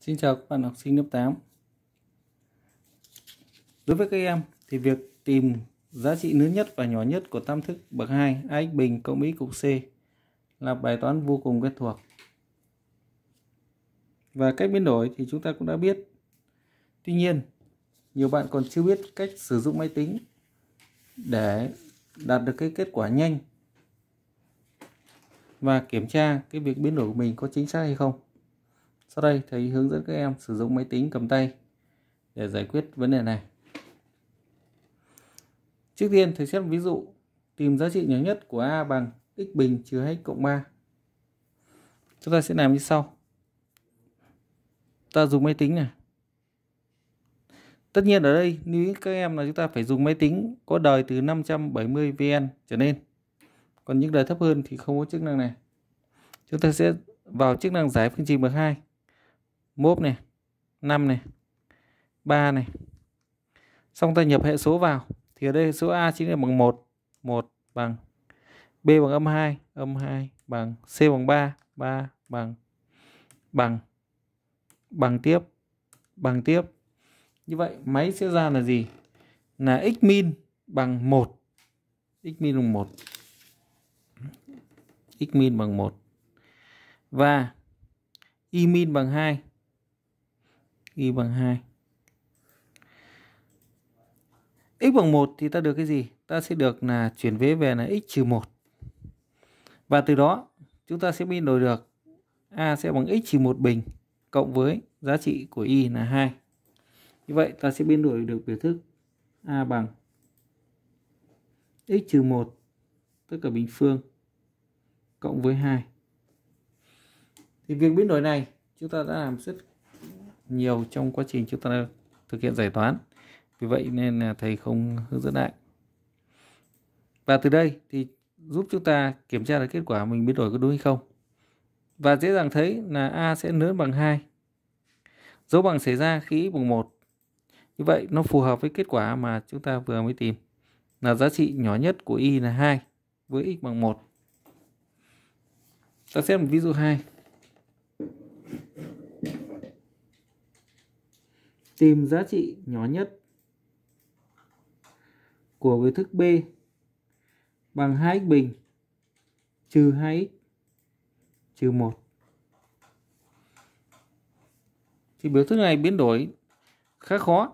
Xin chào các bạn học sinh lớp 8 Đối với các em thì việc tìm giá trị lớn nhất và nhỏ nhất của tam thức bậc 2 AX bình cộng y cục C là bài toán vô cùng quen thuộc và cách biến đổi thì chúng ta cũng đã biết Tuy nhiên nhiều bạn còn chưa biết cách sử dụng máy tính để đạt được cái kết quả nhanh và kiểm tra cái việc biến đổi của mình có chính xác hay không sau đây thầy hướng dẫn các em sử dụng máy tính cầm tay để giải quyết vấn đề này. Trước tiên thầy xét ví dụ tìm giá trị nhỏ nhất của A bằng x bình trừ x cộng 3. Chúng ta sẽ làm như sau. Ta dùng máy tính này. Tất nhiên ở đây lưu ý các em là chúng ta phải dùng máy tính có đời từ 570 VN trở lên. Còn những đời thấp hơn thì không có chức năng này. Chúng ta sẽ vào chức năng giải phương trình bậc 2 mốp này 5 này 3 này xong ta nhập hệ số vào thì ở đây hệ số A chính là bằng 1 1 bằng B bằng âm 2 âm 2 bằng C bằng 3 3 bằng bằng bằng tiếp bằng tiếp như vậy máy sẽ ra là gì là x min bằng 1 x min bằng 1 x min bằng 1 và y min bằng 2 y bằng 2. x bằng 1 thì ta được cái gì? Ta sẽ được là chuyển vế về là x trừ 1. Và từ đó chúng ta sẽ biên đổi được a sẽ bằng x trừ 1 bình cộng với giá trị của y là 2. Như vậy ta sẽ biên đổi được biểu thức a bằng x trừ 1 tức là bình phương cộng với 2. Thì việc biến đổi này chúng ta đã làm rất nhiều trong quá trình chúng ta thực hiện giải toán vì vậy nên là thầy không hướng dẫn lại và từ đây thì giúp chúng ta kiểm tra được kết quả mình biến đổi có đúng hay không và dễ dàng thấy là A sẽ lớn bằng 2 dấu bằng xảy ra khi x bằng 1 như vậy nó phù hợp với kết quả mà chúng ta vừa mới tìm là giá trị nhỏ nhất của y là 2 với x bằng 1 ta xem một ví dụ 2 Tìm giá trị nhỏ nhất của biểu thức B bằng 2x bình trừ 2x trừ 1. Thì biểu thức này biến đổi khá khó.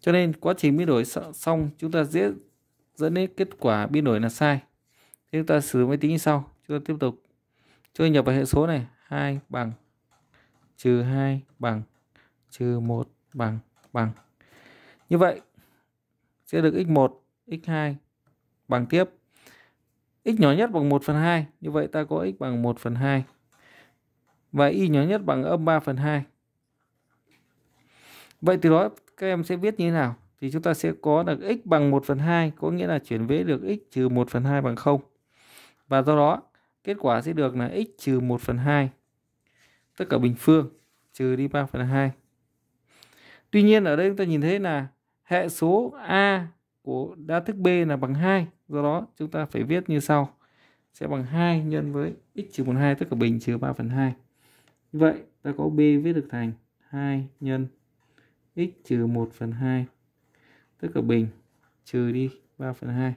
Cho nên quá trình biến đổi xong chúng ta dễ dẫn đến kết quả biến đổi là sai. Thế chúng ta sử dụng máy tính như sau. Chúng ta tiếp tục cho nhập vào hệ số này 2 bằng trừ 2 bằng trừ 1 bằng bằng. Như vậy sẽ được x1, x2 bằng tiếp. x nhỏ nhất bằng 1 phần 2. Như vậy ta có x bằng 1 phần 2. Và y nhỏ nhất bằng âm 3 phần 2. Vậy từ đó các em sẽ viết như thế nào? Thì chúng ta sẽ có được x bằng 1 phần 2. Có nghĩa là chuyển vế được x trừ 1 phần 2 bằng 0. Và do đó kết quả sẽ được là x trừ 1 phần 2. Tất cả bình phương trừ đi 3 phần 2. Tuy nhiên ở đây chúng ta nhìn thấy là hệ số A của đa thức B là bằng 2. Do đó chúng ta phải viết như sau. Sẽ bằng 2 nhân với x trừ 1 2 tất cả bình trừ 3 phần 2. Như vậy ta có B viết được thành 2 nhân x trừ 1 phần 2 tất cả bình trừ đi 3 phần 2.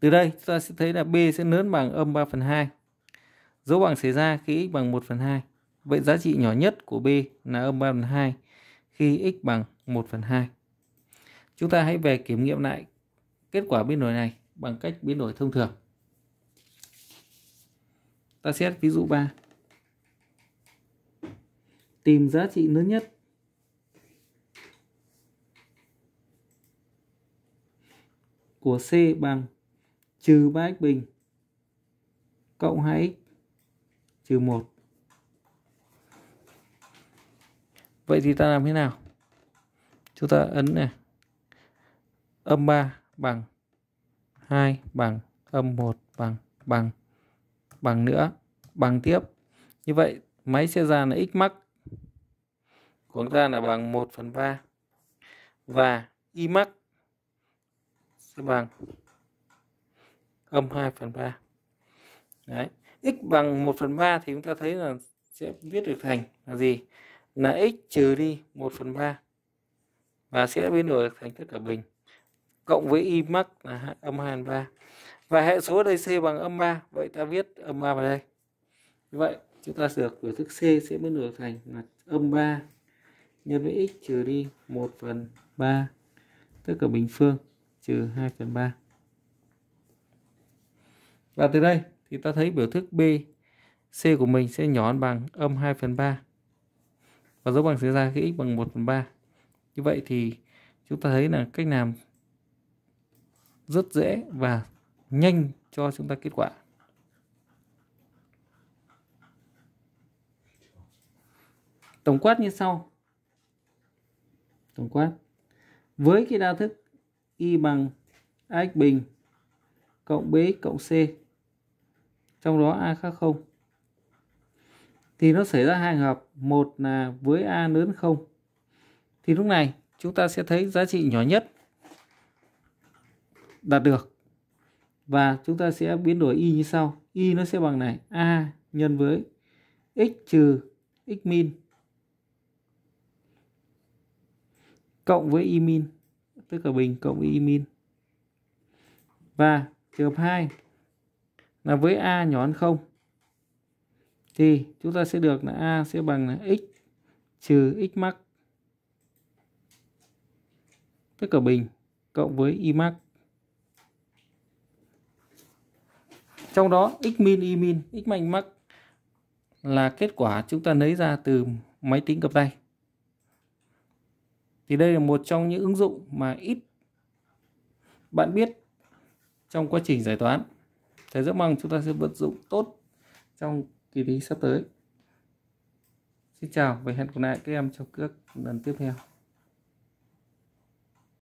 Từ đây chúng ta sẽ thấy là B sẽ lớn bằng âm 3 phần 2. Dấu bằng xảy ra khi x bằng 1 phần 2. Vậy giá trị nhỏ nhất của B là âm 3 phần 2 khi x bằng 1 phần 2. Chúng ta hãy về kiểm nghiệm lại kết quả biến đổi này bằng cách biến đổi thông thường. Ta xét ví dụ 3. Tìm giá trị lớn nhất của C bằng trừ 3x bình cộng 2x trừ 1 vậy thì ta làm thế nào chúng ta ấn này âm 3 bằng 2 bằng âm 1 bằng bằng bằng nữa bằng tiếp như vậy máy sẽ ra là x max của chúng ta là bằng 1 phần 3 và y max sẽ bằng âm 2 phần 3 Đấy. x bằng 1 phần 3 thì chúng ta thấy là sẽ viết được thành là gì là x trừ đi 1 phần 3 và sẽ biến đổi thành tất cả bình cộng với y mắc là âm 2 phần 3 và hệ số đây c bằng âm 3 vậy ta viết âm 3 vào đây như vậy chúng ta được biểu thức c sẽ biến đổi thành là âm 3 nhân với x trừ đi 1 phần 3 tất cả bình phương trừ 2 phần 3 và từ đây thì ta thấy biểu thức b c của mình sẽ nhỏ bằng âm 2 phần 3 và dấu bằng xảy ra khi x bằng 1 phần 3 như vậy thì chúng ta thấy là cách làm rất dễ và nhanh cho chúng ta kết quả tổng quát như sau tổng quát với cái đa thức y bằng ax bình cộng bx cộng c trong đó a khác không thì nó xảy ra hai trường hợp một là với a lớn không thì lúc này chúng ta sẽ thấy giá trị nhỏ nhất đạt được và chúng ta sẽ biến đổi y như sau y nó sẽ bằng này a nhân với x trừ x min cộng với y min tức là bình cộng y min và trường hợp 2 là với a nhỏ hơn 0 thì chúng ta sẽ được là a sẽ bằng là x trừ x max tất cả bình cộng với y max trong đó x min y min x mạnh max là kết quả chúng ta lấy ra từ máy tính cầm tay thì đây là một trong những ứng dụng mà ít bạn biết trong quá trình giải toán thầy rất mong chúng ta sẽ vận dụng tốt trong kỳ thi sắp tới xin chào và hẹn gặp lại các em trong các lần tiếp theo